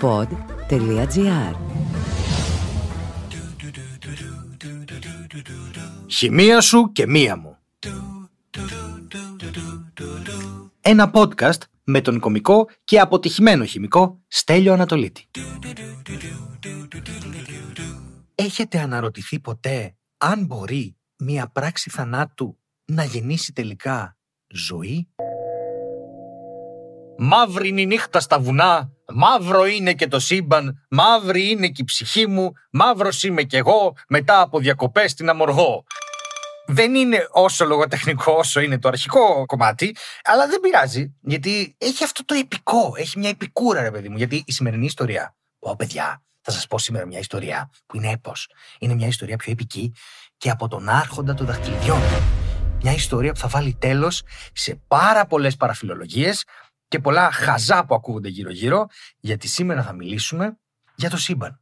pod.gr Χημεία σου και μία μου Ένα podcast με τον κομικό και αποτυχημένο χημικό Στέλιο Ανατολίτη Έχετε αναρωτηθεί ποτέ αν μπορεί μία πράξη θανάτου να γεννήσει τελικά ζωή Μαύρη νύχτα στα βουνά Μαύρο είναι και το σύμπαν, μαύρη είναι και η ψυχή μου, μαύρος είμαι κι εγώ μετά από διακοπές στην Αμοργό. Δεν είναι όσο λογοτεχνικό όσο είναι το αρχικό κομμάτι, αλλά δεν πειράζει, γιατί έχει αυτό το επικό, έχει μια επικούρα, ρε παιδί μου. Γιατί η σημερινή ιστορία, πω παιδιά, θα σας πω σήμερα μια ιστορία που είναι έπος. Είναι μια ιστορία πιο επική και από τον Άρχοντα των Δαχτυλιδιών. Μια ιστορία που θα βάλει τέλος σε πάρα πολλές παραφιλολογίες, και πολλά χαζά που ακούγονται γύρω-γύρω, γιατί σήμερα θα μιλήσουμε για το σύμπαν.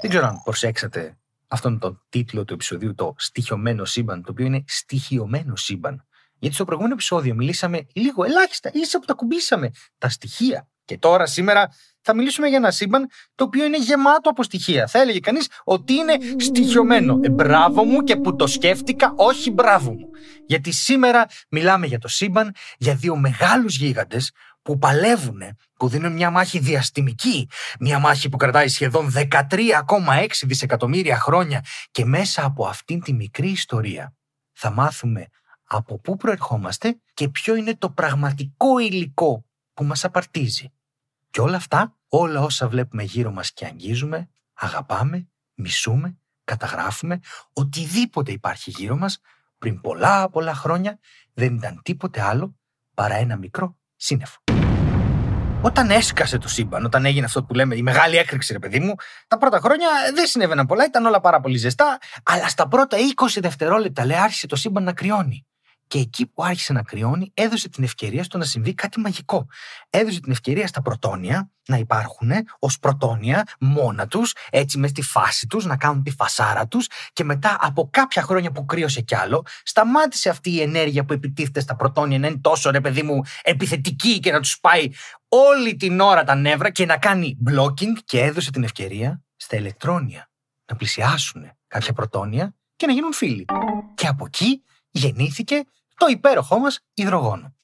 Δεν ξέρω αν προσέξατε αυτόν τον τίτλο του επεισοδίου, το στοιχειωμένο σύμπαν, το οποίο είναι στοιχειωμένο σύμπαν. Γιατί στο προηγούμενο επεισόδιο μιλήσαμε λίγο ελάχιστα, ίσα που τα κουμπίσαμε, τα στοιχεία και τώρα, σήμερα, θα μιλήσουμε για ένα σύμπαν το οποίο είναι γεμάτο από στοιχεία. Θα έλεγε κανείς ότι είναι στοιχειωμένο. Ε, μπράβο μου και που το σκέφτηκα, όχι μπράβο μου. Γιατί σήμερα μιλάμε για το σύμπαν, για δύο μεγάλους γίγαντες που παλεύουν, που δίνουν μια μάχη διαστημική, μια μάχη που κρατάει σχεδόν 13,6 δισεκατομμύρια χρόνια και μέσα από αυτήν τη μικρή ιστορία θα μάθουμε από πού προερχόμαστε και ποιο είναι το πραγματικό υλικό που μας απαρτίζει. Και όλα αυτά, όλα όσα βλέπουμε γύρω μας και αγγίζουμε, αγαπάμε, μισούμε, καταγράφουμε, οτιδήποτε υπάρχει γύρω μας, πριν πολλά πολλά χρόνια δεν ήταν τίποτε άλλο παρά ένα μικρό σύννεφο. Όταν έσκασε το σύμπαν, όταν έγινε αυτό που λέμε η μεγάλη έκρηξη, ρε παιδί μου, τα πρώτα χρόνια δεν συνέβαιναν πολλά, ήταν όλα πάρα πολύ ζεστά, αλλά στα πρώτα 20 δευτερόλεπτα λέει άρχισε το σύμπαν να κρυώνει. Και εκεί που άρχισε να κρυώνει, έδωσε την ευκαιρία στο να συμβεί κάτι μαγικό. Έδωσε την ευκαιρία στα πρωτόνια να υπάρχουν ως πρωτόνια μόνα τους, έτσι μες στη φάση τους, να κάνουν τη φασάρα τους και μετά από κάποια χρόνια που κρύωσε κι άλλο, σταμάτησε αυτή η ενέργεια που επιτίθεται στα πρωτόνια να είναι τόσο ρε παιδί μου επιθετική και να τους πάει όλη την ώρα τα νεύρα και να κάνει blocking και έδωσε την ευκαιρία στα ηλεκτρόνια να πλησιάσουν κάποια πρωτόνια και να γίνουν φίλοι. Και από εκεί γεννήθηκε το υπέροχό μας υδρογόνο.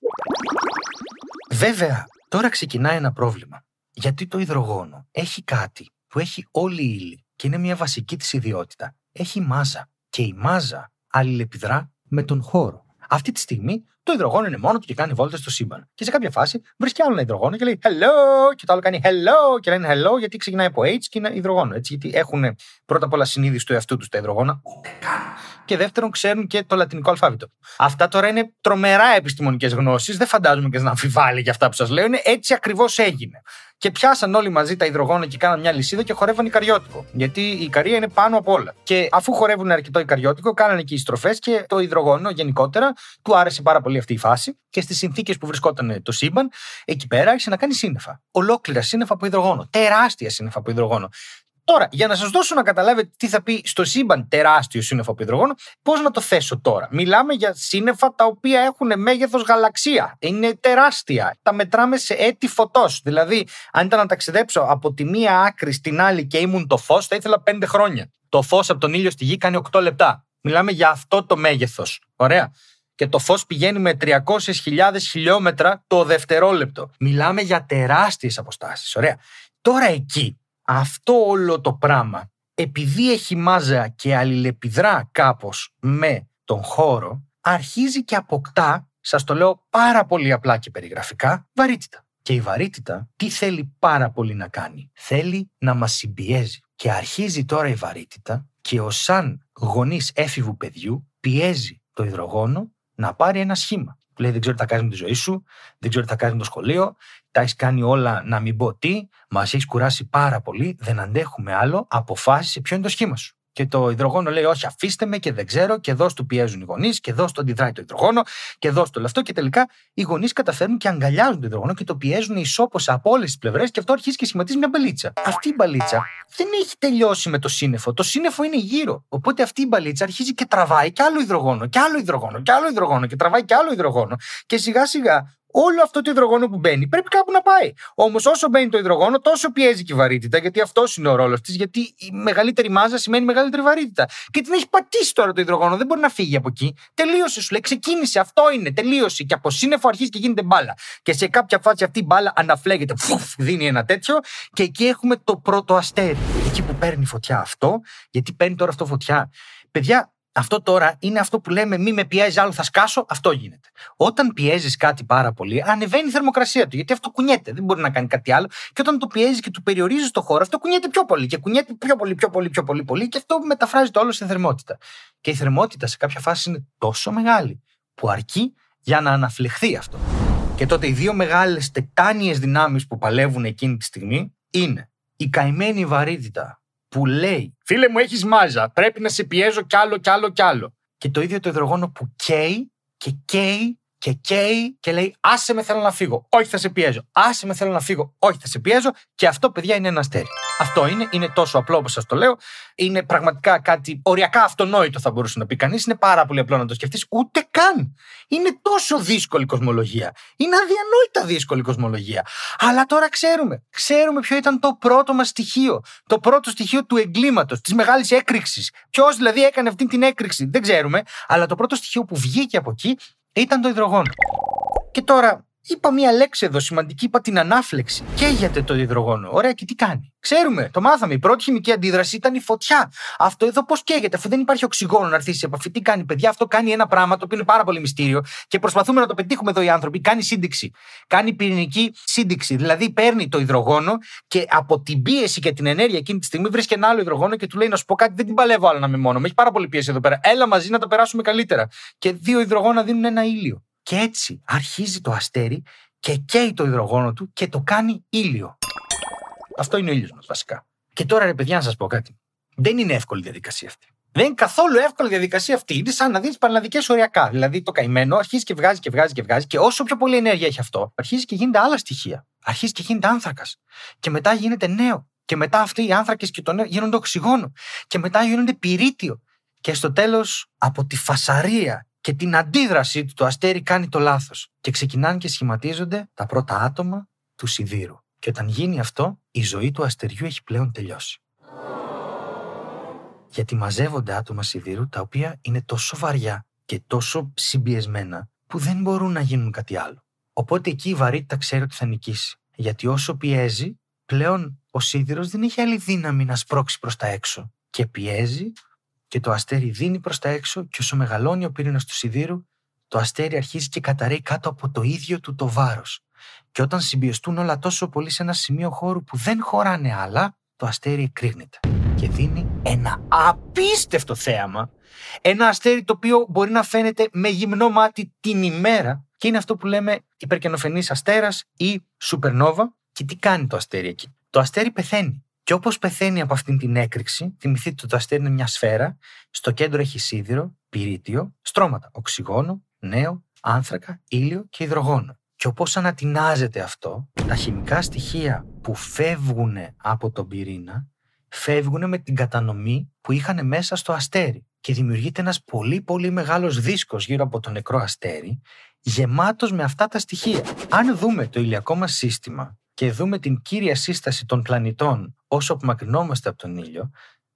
Βέβαια, τώρα ξεκινάει ένα πρόβλημα. Γιατί το υδρογόνο έχει κάτι που έχει όλη η ύλη και είναι μια βασική της ιδιότητα. Έχει μάζα και η μάζα αλληλεπιδρά με τον χώρο. Αυτή τη στιγμή το υδρογόνο είναι μόνο του και κάνει βόλτα στο σύμπαν. Και σε κάποια φάση βρίσκει άλλο ένα υδρογόνο και λέει hello, και το άλλο κάνει hello, και λένε hello, γιατί ξεκινάει από H και είναι υδρογόνο. Έτσι, γιατί έχουν πρώτα απ' όλα συνείδηση του εαυτού τους τα υδρογόνα, ούτε καν και δεύτερον ξέρουν και το λατινικό αλφάβητο. Αυτά τώρα είναι τρομερά επιστημονικές γνώσεις. Δεν φαντάζομαι και να αμφιβάλλει για αυτά που σας λέω. έτσι ακριβώς έγινε. Και πιάσαν όλοι μαζί τα υδρογόνα και κάναν μια λυσίδα και χορεύαν Ικαριώτικο. Γιατί η Ικαρία είναι πάνω από όλα. Και αφού χορεύουν αρκετό Ικαριώτικο, κάνανε και οι στροφές και το υδρογόνο γενικότερα του άρεσε πάρα πολύ αυτή η φάση. Και στις συνθήκες που βρισκόταν το σύμπαν, εκεί πέρα άρχισε να κάνει σύννεφα. Ολόκληρα σύννεφα από υδρογόνο. Τεράστια σύννεφα από υδρογόνο. Τώρα, για να σας δώσω να καταλάβετε τι θα πει στο σύμπαν τεράστιο σύννεφο πυδρογόνο, πώς να το θέσω τώρα. Μιλάμε για σύννεφα τα οποία έχουν μέγεθος γαλαξία. Είναι τεράστια. Τα μετράμε σε έτη φωτός. Δηλαδή, αν ήταν να ταξιδέψω από τη μία άκρη στην άλλη και ήμουν το φως, θα ήθελα πέντε χρόνια. Το φως από τον ήλιο στη γη κάνει 8 λεπτά. Μιλάμε για αυτό το μέγεθος. Ωραία. Και το φως πηγαίνει με 300.000 χιλιόμετρα το δευτερόλεπτο. Μιλάμε για τεράστιες αποστάσεις. Ωραία. Τώρα εκεί αυτό όλο το πράγμα, επειδή έχει μάζα και αλληλεπιδρά κάπως με τον χώρο, αρχίζει και αποκτά, σας το λέω πάρα πολύ απλά και περιγραφικά, βαρύτητα. Και η βαρύτητα τι θέλει πάρα πολύ να κάνει. Θέλει να μας συμπιέζει. Και αρχίζει τώρα η βαρύτητα και ο σαν γονείς έφηβου παιδιού πιέζει το υδρογόνο να πάρει ένα σχήμα που λέει: Δεν ξέρω τι θα κάνεις με τη ζωή σου, δεν ξέρω τι θα κάνεις με το σχολείο. Τα έχεις κάνει όλα να μην πω τι, μας έχεις κουράσει πάρα πολύ, δεν αντέχουμε άλλο. Αποφάσισε ποιο είναι το σχήμα σου. Και το υδρογόνο λέει: Όχι, αφήστε με και δεν ξέρω. Και εδώ του πιέζουν οι γονείς, και εδώ του αντιδράει το υδρογόνο, και εδώ του αυτό. Και τελικά οι γονείς καταφέρνουν και αγκαλιάζουν το υδρογόνο και το πιέζουν ισόπωσα από όλες τις πλευρές. Και αυτό αρχίζει και σχηματίζει μια μπαλίτσα. Αυτή η μπαλίτσα δεν έχει τελειώσει με το σύννεφο. Το σύννεφο είναι γύρω. Οπότε αυτή η μπαλίτσα αρχίζει και τραβάει και άλλο υδρογόνο, και άλλο υδρογόνο, και άλλο υδρογόνο, και τραβάει και άλλο υδρογόνο. Και σιγά σιγά όλο αυτό το υδρογόνο που μπαίνει πρέπει κάπου να πάει. Όμως, όσο μπαίνει το υδρογόνο, τόσο πιέζει και η βαρύτητα, γιατί αυτός είναι ο ρόλος της. Γιατί η μεγαλύτερη μάζα σημαίνει μεγαλύτερη βαρύτητα. Και την έχει πατήσει τώρα το υδρογόνο, δεν μπορεί να φύγει από εκεί. Τελείωσε, σου λέει, ξεκίνησε, αυτό είναι, τελείωσε. Και από σύννεφο αρχίζει και γίνεται μπάλα. Και σε κάποια φάση αυτή η μπάλα αναφλέγεται, φουφ, δίνει ένα τέτοιο. Και εκεί έχουμε το πρώτο αστέρι. Εκεί που παίρνει φωτιά αυτό, γιατί παίρνει τώρα αυτό φωτιά. Παιδιά, αυτό τώρα είναι αυτό που λέμε μη με πιέζει άλλο θα σκάσω, αυτό γίνεται. Όταν πιέζεις κάτι πάρα πολύ ανεβαίνει η θερμοκρασία του γιατί αυτό κουνιέται, δεν μπορεί να κάνει κάτι άλλο και όταν το πιέζει και του περιορίζεις το χώρο αυτό κουνιέται πιο πολύ και κουνιέται πιο πολύ πιο πολύ πιο πολύ, πολύ και αυτό μεταφράζεται το όλο σε θερμότητα. Και η θερμότητα σε κάποια φάση είναι τόσο μεγάλη που αρκεί για να αναφλεχθεί αυτό. Και τότε οι δύο μεγάλες τετάνιες δυνάμεις που παλεύουν εκείνη τη στιγμή είναι η καημένη βαρύτητα που λέει Φίλε μου, έχεις μάζα. Πρέπει να σε πιέζω κι άλλο κι άλλο κι άλλο. Και το ίδιο το υδρογόνο που καίει και καίει και καίει και λέει Άσε με θέλω να φύγω. Όχι, θα σε πιέζω. Άσε με θέλω να φύγω. Όχι, θα σε πιέζω. Και αυτό, παιδιά, είναι ένα αστέρι. Αυτό είναι. Είναι τόσο απλό όπως σας το λέω. Είναι πραγματικά κάτι οριακά αυτονόητο, θα μπορούσε να πει κανείς. Είναι πάρα πολύ απλό να το σκεφτείς. Ούτε καν. Είναι τόσο δύσκολη κοσμολογία. Είναι αδιανόητα δύσκολη κοσμολογία. Αλλά τώρα ξέρουμε. Ξέρουμε ποιο ήταν το πρώτο μας στοιχείο. Το πρώτο στοιχείο του εγκλήματος, της μεγάλης έκρηξης. Ποιος δηλαδή έκανε αυτή την έκρηξη. Δεν ξέρουμε. Αλλά το πρώτο στοιχείο που βγήκε από εκεί ήταν το υδρογόνο. Και τώρα Είπα μία λέξη εδώ σημαντική, είπα την ανάφλεξη. Καίγεται το υδρογόνο. Ωραία, και τι κάνει. Ξέρουμε, το μάθαμε. Η πρώτη χημική αντίδραση ήταν η φωτιά. Αυτό εδώ πώς καίγεται, αφού δεν υπάρχει οξυγόνο να έρθει σε επαφή. Τι κάνει, παιδιά, αυτό κάνει ένα πράγμα το οποίο είναι πάρα πολύ μυστήριο και προσπαθούμε να το πετύχουμε εδώ οι άνθρωποι. Κάνει σύνδεξη. Κάνει πυρηνική σύνδεξη. Δηλαδή παίρνει το υδρογόνο και από την πίεση και την ενέργεια εκείνη τη στιγμή βρίσκει ένα άλλο υδρογόνο και του λέει να σου πω κάτι, δεν την παλεύω άλλο να με μόνο. Με έχει πάρα πολύ πίεση εδώ πέρα. Έλα μαζί να τα περάσουμε καλύτερα. Και δύο υδρογόνα δίνουν ένα ήλιο. Και έτσι αρχίζει το αστέρι και καίει το υδρογόνο του και το κάνει ήλιο. Αυτό είναι ο ήλιος μας βασικά. Και τώρα ρε παιδιά, να σας πω κάτι. Δεν είναι εύκολη διαδικασία αυτή. Δεν είναι καθόλου εύκολη διαδικασία αυτή. Είναι σαν να δει πανελλαδικές οριακά. Δηλαδή το καημένο αρχίζει και βγάζει και βγάζει και βγάζει και όσο πιο πολύ ενέργεια έχει αυτό, αρχίζει και γίνεται άλλα στοιχεία. Αρχίζει και γίνεται άνθρακας. Και μετά γίνεται νέο. Και μετά αυτοί οι άνθρακες και το νέο γίνονται οξυγόνο. Και μετά γίνονται πυρίτιο. Και στο τέλος, από τη φασαρία και την αντίδρασή του το αστέρι κάνει το λάθος. Και ξεκινάνε και σχηματίζονται τα πρώτα άτομα του σιδήρου. Και όταν γίνει αυτό, η ζωή του αστεριού έχει πλέον τελειώσει. Γιατί μαζεύονται άτομα σιδήρου τα οποία είναι τόσο βαριά και τόσο συμπιεσμένα που δεν μπορούν να γίνουν κάτι άλλο. Οπότε εκεί η βαρύτητα ξέρει ότι θα νικήσει. Γιατί όσο πιέζει, πλέον ο σίδηρος δεν έχει άλλη δύναμη να σπρώξει προς τα έξω. Και πιέζει και το αστέρι δίνει προς τα έξω και όσο μεγαλώνει ο πύρινος του σιδήρου, το αστέρι αρχίζει και καταραίει κάτω από το ίδιο του το βάρος. Και όταν συμπιεστούν όλα τόσο πολύ σε ένα σημείο χώρου που δεν χωράνε άλλα, το αστέρι εκρήγνεται και δίνει ένα απίστευτο θέαμα. Ένα αστέρι το οποίο μπορεί να φαίνεται με γυμνό μάτι την ημέρα και είναι αυτό που λέμε υπερκενοφενής αστέρας ή σουπερνόβα. Και τι κάνει το αστέρι εκεί. Το αστέρι πεθαίνει. Και όπως πεθαίνει από αυτήν την έκρηξη, θυμηθείτε ότι το αστέρι είναι μια σφαίρα, στο κέντρο έχει σίδηρο, πυρίτιο, στρώματα, οξυγόνο, νέο, άνθρακα, ήλιο και υδρογόνο. Και όπως ανατινάζεται αυτό, τα χημικά στοιχεία που φεύγουν από τον πυρήνα, φεύγουν με την κατανομή που είχαν μέσα στο αστέρι. Και δημιουργείται ένας πολύ πολύ μεγάλος δίσκος γύρω από το νεκρό αστέρι, γεμάτος με αυτά τα στοιχεία. Αν δούμε το ηλιακό μας σύστημα και δούμε την κύρια σύσταση των πλανητών όσο απομακρυνόμαστε από τον ήλιο,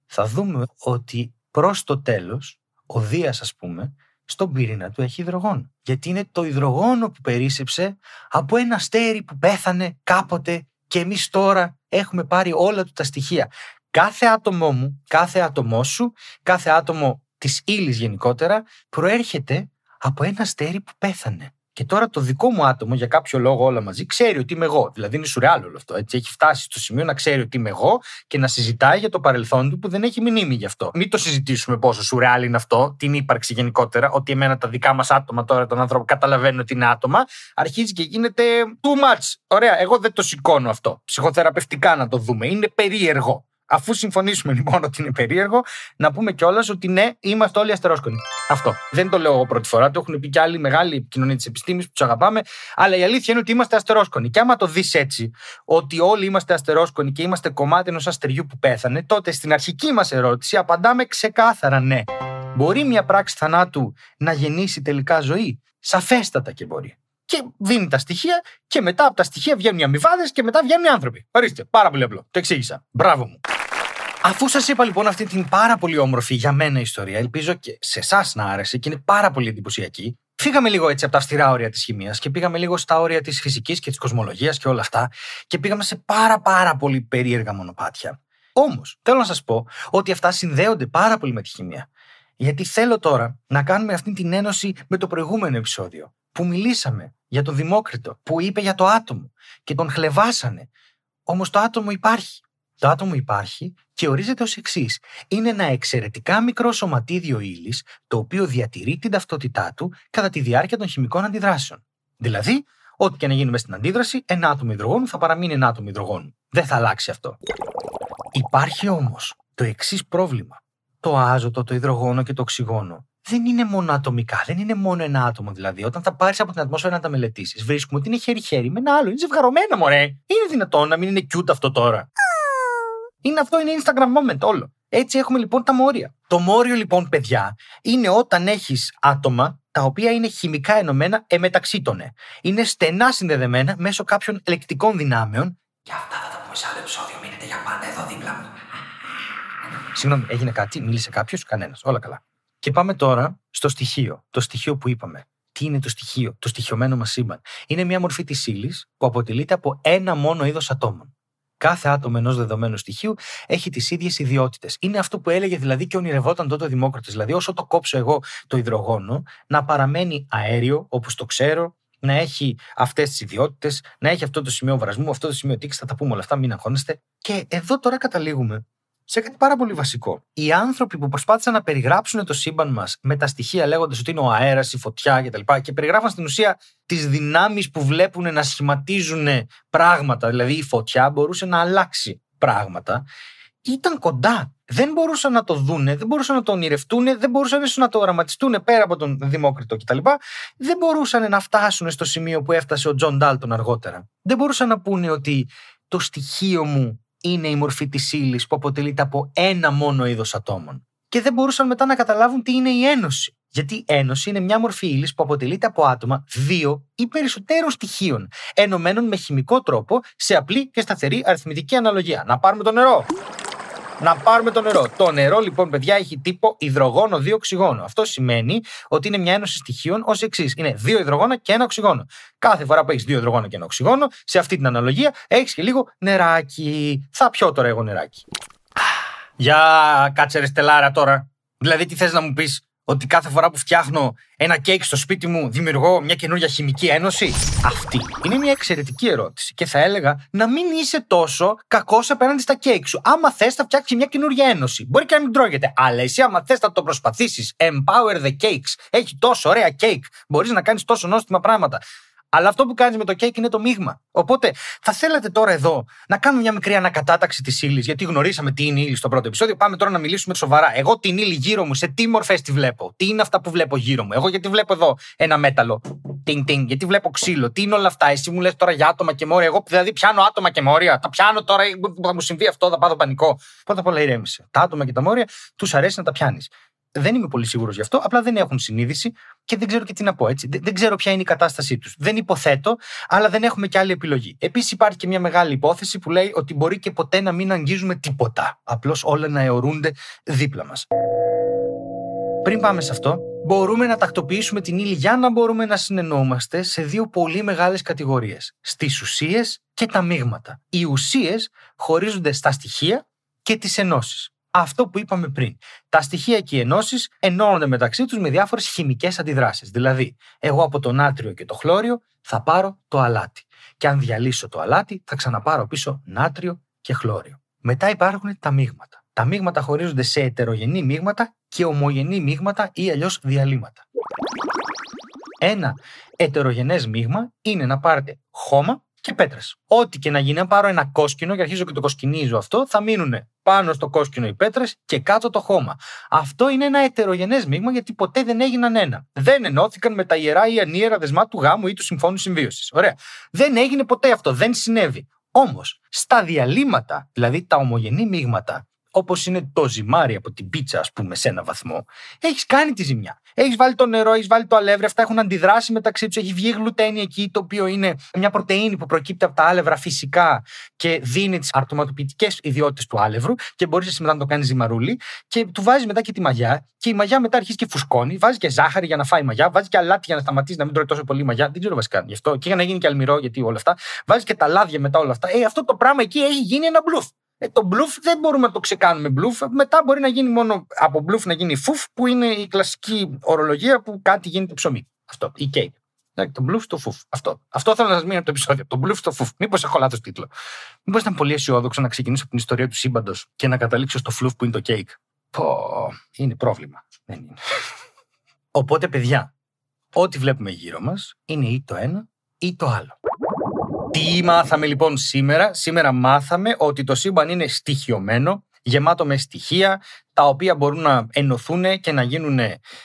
θα δούμε ότι προς το τέλος, ο Δίας ας πούμε, στον πυρήνα του έχει υδρογόνο. Γιατί είναι το υδρογόνο που περίσσεψε από ένα στέρι που πέθανε κάποτε και εμείς τώρα έχουμε πάρει όλα του τα στοιχεία. Κάθε άτομό μου, κάθε άτομό σου, κάθε άτομο της ύλης γενικότερα προέρχεται από ένα στέρι που πέθανε. Και τώρα το δικό μου άτομο, για κάποιο λόγο όλα μαζί, ξέρει ότι είμαι εγώ. Δηλαδή είναι σουρεάλ όλο αυτό. Έτσι. Έχει φτάσει στο σημείο να ξέρει ότι είμαι εγώ και να συζητάει για το παρελθόν του που δεν έχει μηνύμη γι' αυτό. Μην το συζητήσουμε πόσο σουρεάλ είναι αυτό, την ύπαρξη γενικότερα, ότι εμένα τα δικά μας άτομα τώρα, τον άνθρωπο, καταλαβαίνουν ότι είναι άτομα. Αρχίζει και γίνεται too much. Ωραία, εγώ δεν το σηκώνω αυτό. Ψυχοθεραπευτικά να το δούμε. Είναι περίεργο. Αφού συμφωνήσουμε λοιπόν ότι είναι περίεργο, να πούμε κιόλας ότι ναι, είμαστε όλοι αστερόσκονοι. Αυτό. Δεν το λέω εγώ πρώτη φορά, το έχουν πει κι άλλοι μεγάλοι κοινωνία της επιστήμης που τους αγαπάμε. Αλλά η αλήθεια είναι ότι είμαστε αστερόσκονοι. Και άμα το δεις έτσι, ότι όλοι είμαστε αστερόσκονοι και είμαστε κομμάτι ενός αστεριού που πέθανε, τότε στην αρχική μας ερώτηση απαντάμε ξεκάθαρα ναι. Μπορεί μια πράξη θανάτου να γεννήσει τελικά ζωή. Σαφέστατα και μπορεί. Και δίνει τα στοιχεία, και μετά από τα στοιχεία βγαίνουν οι αμοιβάδες και μετά βγαίνουν οι άνθρωποι. Ορίστε, πάρα πολύ απλό. Το εξήγησα. Μπράβο Αφού σας είπα λοιπόν αυτή την πάρα πολύ όμορφη για μένα ιστορία, ελπίζω και σε εσάς να άρεσε και είναι πάρα πολύ εντυπωσιακή. Φύγαμε λίγο έτσι από τα αυστηρά όρια της χημίας και πήγαμε λίγο στα όρια της φυσικής και της κοσμολογίας και όλα αυτά και πήγαμε σε πάρα πάρα πολύ περίεργα μονοπάτια. Όμως, θέλω να σας πω ότι αυτά συνδέονται πάρα πολύ με τη χημία. Γιατί θέλω τώρα να κάνουμε αυτή την ένωση με το προηγούμενο επεισόδιο που μιλήσαμε για τον Δημόκριτο, που είπε για το άτομο και τον χλεβάσανε. Όμως το άτομο υπάρχει. Το άτομο υπάρχει και ορίζεται ως εξής. Είναι ένα εξαιρετικά μικρό σωματίδιο ύλης, το οποίο διατηρεί την ταυτότητά του κατά τη διάρκεια των χημικών αντιδράσεων. Δηλαδή, ό,τι και να γίνει στην αντίδραση, ένα άτομο υδρογόνου θα παραμείνει ένα άτομο υδρογόνου. Δεν θα αλλάξει αυτό. Υπάρχει όμως το εξής πρόβλημα. Το άζωτο, το υδρογόνο και το οξυγόνο δεν είναι μόνο ατομικά, δεν είναι μόνο ένα άτομο δηλαδή. Όταν θα πάρεις από την ατμόσφαιρα να τα μελετήσεις, βρίσκουμε ότι είναι χέρι-χέρι με ένα άλλο. Είναι ζευγαρωμένα, μωρέ. Είναι δυνατόν να μην είναι cute αυτό τώρα. Είναι αυτό, είναι Instagram moment όλο. Έτσι έχουμε λοιπόν τα μόρια. Το μόριο λοιπόν, παιδιά, είναι όταν έχεις άτομα τα οποία είναι χημικά ενωμένα εμεταξύ των. Είναι στενά συνδεδεμένα μέσω κάποιων ελεκτικών δυνάμεων. Και αυτά θα τα πούμε σε άλλο επεισόδιο. Μείνετε για πάντα εδώ δίπλα μου. Συγγνώμη, έγινε κάτι, μίλησε κάποιος, κανένας. Όλα καλά. Και πάμε τώρα στο στοιχείο. Το στοιχείο που είπαμε. Τι είναι το στοιχείο, το στοιχειωμένο μας σύμπαν. Είναι μια μορφή της ύλης που αποτελείται από ένα μόνο είδος ατόμων. Κάθε άτομο ενός δεδομένου στοιχείου έχει τις ίδιες ιδιότητες. Είναι αυτό που έλεγε δηλαδή και ονειρευόταν τότε ο Δημόκρατη. Δηλαδή, όσο το κόψω εγώ το υδρογόνο, να παραμένει αέριο όπως το ξέρω, να έχει αυτές τις ιδιότητες, να έχει αυτό το σημείο βρασμού, αυτό το σημείο τήξη. Θα τα πούμε όλα αυτά, μην αγχώνεστε. Και εδώ τώρα καταλήγουμε σε κάτι πάρα πολύ βασικό. Οι άνθρωποι που προσπάθησαν να περιγράψουν το σύμπαν μας με τα στοιχεία λέγοντας ότι είναι ο αέρας, η φωτιά κτλ. Και, και περιγράφαν στην ουσία τις δυνάμεις που βλέπουν να σχηματίζουν πράγματα. Δηλαδή η φωτιά μπορούσε να αλλάξει πράγματα. Ήταν κοντά. Δεν μπορούσαν να το δούνε, δεν μπορούσαν να το ονειρευτούν, δεν μπορούσαν ίσως να το οραματιστούν πέρα από τον Δημόκριτο κτλ. Δεν μπορούσαν να φτάσουν στο σημείο που έφτασε ο Τζον Ντάλτον αργότερα. Δεν μπορούσαν να πούνε ότι το στοιχείο μου είναι η μορφή της ύλης που αποτελείται από ένα μόνο είδος ατόμων. Και δεν μπορούσαν μετά να καταλάβουν τι είναι η ένωση. Γιατί η ένωση είναι μια μορφή ύλης που αποτελείται από άτομα δύο ή περισσότερων στοιχείων, ενωμένων με χημικό τρόπο σε απλή και σταθερή αριθμητική αναλογία. Να πάρουμε το νερό! Να πάρουμε το νερό. Το νερό, λοιπόν, παιδιά, έχει τύπο υδρογόνο, δύο οξυγόνο. Αυτό σημαίνει ότι είναι μια ένωση στοιχείων ως εξής. Είναι δύο υδρογόνα και ένα οξυγόνο. Κάθε φορά που έχεις δύο υδρογόνα και ένα οξυγόνο, σε αυτή την αναλογία έχεις και λίγο νεράκι. Θα πιω τώρα εγώ νεράκι. Για κάτσε ρε τώρα. Δηλαδή, τι θες να μου πεις, ότι κάθε φορά που φτιάχνω ένα κέικ στο σπίτι μου δημιουργώ μια καινούργια χημική ένωση. Αυτή είναι μια εξαιρετική ερώτηση και θα έλεγα να μην είσαι τόσο κακός απέναντι στα κέικ σου. Άμα θες, θα φτιάξεις μια καινούργια ένωση. Μπορεί και να μην τρώγεται, αλλά εσύ, άμα θες, θα το προσπαθήσεις. Empower the cakes. Έχει τόσο ωραία κέικ. Μπορείς να κάνεις τόσο νόστιμα πράγματα. Αλλά αυτό που κάνεις με το κέικ είναι το μείγμα. Οπότε θα θέλατε τώρα εδώ να κάνουμε μια μικρή ανακατάταξη της ύλης, γιατί γνωρίσαμε τι είναι η ύλη στο πρώτο επεισόδιο. Πάμε τώρα να μιλήσουμε σοβαρά. Εγώ την ύλη γύρω μου, σε τι μορφές τη βλέπω, τι είναι αυτά που βλέπω γύρω μου. Εγώ γιατί βλέπω εδώ ένα μέταλλο, τιν τιν, γιατί βλέπω ξύλο, τι είναι όλα αυτά. Εσύ μου λες τώρα για άτομα και μόρια. Εγώ δηλαδή πιάνω άτομα και μόρια. Τα πιάνω τώρα, θα μου συμβεί αυτό, θα πάω πανικό. Πρώτα απ' όλα ηρέμησε. Τα άτομα και τα μόρια τους αρέσει να τα πιάνεις. Δεν είμαι πολύ σίγουρος γι' αυτό. Απλά δεν έχουν συνείδηση και δεν ξέρω και τι να πω έτσι. Δεν ξέρω ποια είναι η κατάστασή τους. Δεν υποθέτω, αλλά δεν έχουμε και άλλη επιλογή. Επίσης, υπάρχει και μια μεγάλη υπόθεση που λέει ότι μπορεί και ποτέ να μην αγγίζουμε τίποτα. Απλώς όλα να αιωρούνται δίπλα μας. Πριν πάμε σε αυτό, μπορούμε να τακτοποιήσουμε την ύλη για να μπορούμε να συνεννοούμαστε σε δύο πολύ μεγάλες κατηγορίες. Στις ουσίες και τα μείγματα. Οι ουσίες χωρίζονται στα στοιχεία και τις ενώσεις αυτό που είπαμε πριν. Τα στοιχεία και οι ενώσεις ενώνονται μεταξύ τους με διάφορες χημικές αντιδράσεις. Δηλαδή, εγώ από το νάτριο και το χλώριο θα πάρω το αλάτι. Και αν διαλύσω το αλάτι, θα ξαναπάρω πίσω νάτριο και χλώριο. Μετά υπάρχουν τα μείγματα. Τα μείγματα χωρίζονται σε ετερογενή μείγματα και ομογενή μείγματα ή αλλιώς διαλύματα. Ένα ετερογενές μείγμα είναι να πάρετε χώμα και πέτρες. Ό,τι και να γίνει, αν πάρω ένα κόσκινο και αρχίζω και το κοσκινίζω αυτό, θα μείνουν πάνω στο κόσκινο οι πέτρες και κάτω το χώμα. Αυτό είναι ένα ετερογενές μείγμα γιατί ποτέ δεν έγιναν ένα. Δεν ενώθηκαν με τα ιερά ή ανίερα δεσμά του γάμου ή του συμφώνου συμβίωσης. Ωραία. Δεν έγινε ποτέ αυτό. Δεν συνέβη. Όμως, στα διαλύματα, δηλαδή τα ομογενή μείγματα, όπως είναι το ζυμάρι από την πίτσα, ας πούμε, σε ένα βαθμό, έχεις κάνει τη ζημιά. Έχεις βάλει το νερό, έχεις βάλει το αλεύρι, αυτά έχουν αντιδράσει μεταξύ τους. Έχει βγει γλουτένι εκεί, το οποίο είναι μια πρωτενη που προκύπτει από τα άλευρα φυσικά και δίνει τις αρτοματοποιητικέ ιδιότητες του άλευρου και μπορείς εσύ μετά να το κάνεις ζυμαρούλι και του βάζεις μετά και τη μαγιά και η μαγιά μετά αρχίζει και φουσκώνει, βάζεις και ζάχαρη για να φάει μαγιά, βάζεις και αλάτι για να σταματήσει να μην τρώει τόσο πολύ μαγιά. Δεν ξέρω βασικά γι' αυτό και για να γίνει και αλμυρό γιατί όλα αυτά. Βάζεις και τα λάδια μετά όλα αυτά. Ε, αυτό το πράγμα εκεί έχει γίνει ένα μπλουφ. Ε, το μπλουφ δεν μπορούμε να το ξεκάνουμε μπλουφ Μετά μπορεί να γίνει μόνο από μπλουφ να γίνει φουφ, που είναι η κλασική ορολογία που κάτι γίνεται ψωμί. Αυτό, η κέικ. Δηλαδή, το μπλουφ, το φουφ. Αυτό. Αυτό θέλω να σας μείνω από το επεισόδιο. Το μπλουφ, το φουφ. Μήπως έχω λάθος τίτλο. Μήπως ήταν πολύ αισιόδοξο να ξεκινήσω από την ιστορία του σύμπαντος και να καταλήξω στο φλουφ που είναι το κέικ Πω, είναι πρόβλημα. Δεν είναι. Οπότε, παιδιά, ό,τι βλέπουμε γύρω μας είναι ή το ένα ή το άλλο. Τι μάθαμε λοιπόν σήμερα. Σήμερα μάθαμε ότι το σύμπαν είναι στοιχειωμένο, γεμάτο με στοιχεία τα οποία μπορούν να ενωθούν και να γίνουν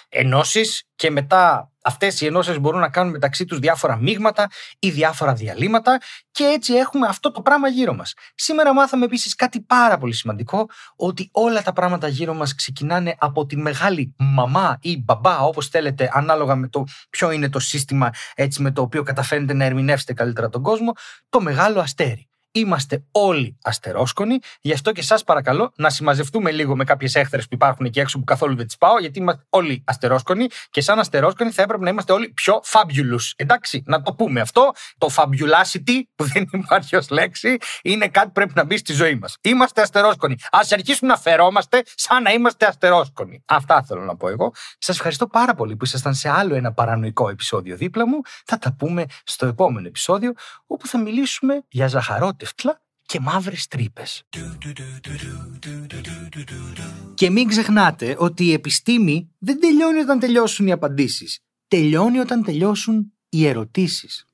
ενώσεις. και μετά αυτές οι ενώσεις μπορούν να κάνουν μεταξύ τους διάφορα μείγματα ή διάφορα διαλύματα και έτσι έχουμε αυτό το πράγμα γύρω μας. Σήμερα μάθαμε επίσης κάτι πάρα πολύ σημαντικό ότι όλα τα πράγματα γύρω μας ξεκινάνε από τη μεγάλη μαμά ή μπαμπά όπως θέλετε ανάλογα με το ποιο είναι το σύστημα έτσι με το οποίο καταφέρετε να ερμηνεύσετε καλύτερα τον κόσμο, το μεγάλο αστέρι. Είμαστε όλοι αστερόσκονοι, γι' αυτό και σας παρακαλώ να συμμαζευτούμε λίγο με κάποιες έχθρες που υπάρχουν εκεί έξω που καθόλου δεν τις πάω, γιατί είμαστε όλοι αστερόσκονοι και σαν αστερόσκονοι θα έπρεπε να είμαστε όλοι πιο fabulous. Εντάξει, να το πούμε αυτό. Το fabulacity, που δεν υπάρχει ως λέξη, είναι κάτι που πρέπει να μπει στη ζωή μας. Είμαστε αστερόσκονοι. Ας αρχίσουμε να φερόμαστε σαν να είμαστε αστερόσκονοι. Αυτά θέλω να πω εγώ. Σας ευχαριστώ πάρα πολύ που ήσασταν σε άλλο ένα παρανοϊκό επεισόδιο δίπλα μου. Θα τα πούμε στο επόμενο επεισόδιο, όπου θα μιλήσουμε για ζαχαρότες και μαύρες τρύπες. Και μην ξεχνάτε ότι η επιστήμη δεν τελειώνει όταν τελειώσουν οι απαντήσεις. Τελειώνει όταν τελειώσουν οι ερωτήσεις.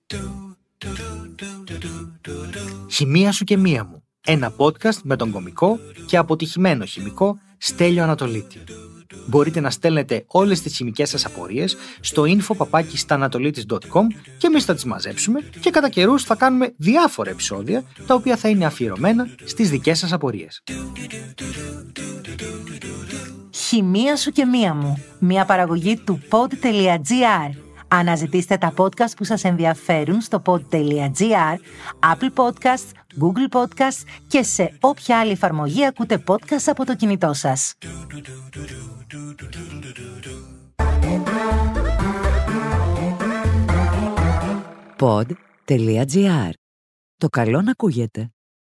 Χημεία σου και μία μου. Ένα podcast με τον κομικό και αποτυχημένο χημικό Στέλιο Ανατολίτη. Μπορείτε να στέλνετε όλες τις χημικές σας απορίες στο info.papakistanatolitis.com και εμείς θα τις μαζέψουμε και κατά καιρούς θα κάνουμε διάφορα επεισόδια τα οποία θα είναι αφιερωμένα στις δικές σας απορίες. Χημεία σου και μία μου. Μια παραγωγή του pod.gr Αναζητήστε τα podcast που σας ενδιαφέρουν στο pod.gr, Apple Podcasts, Google Podcasts και σε όποια άλλη εφαρμογή ακούτε podcast από το κινητό σας. Pod.gr. Το καλό να ακούγεται.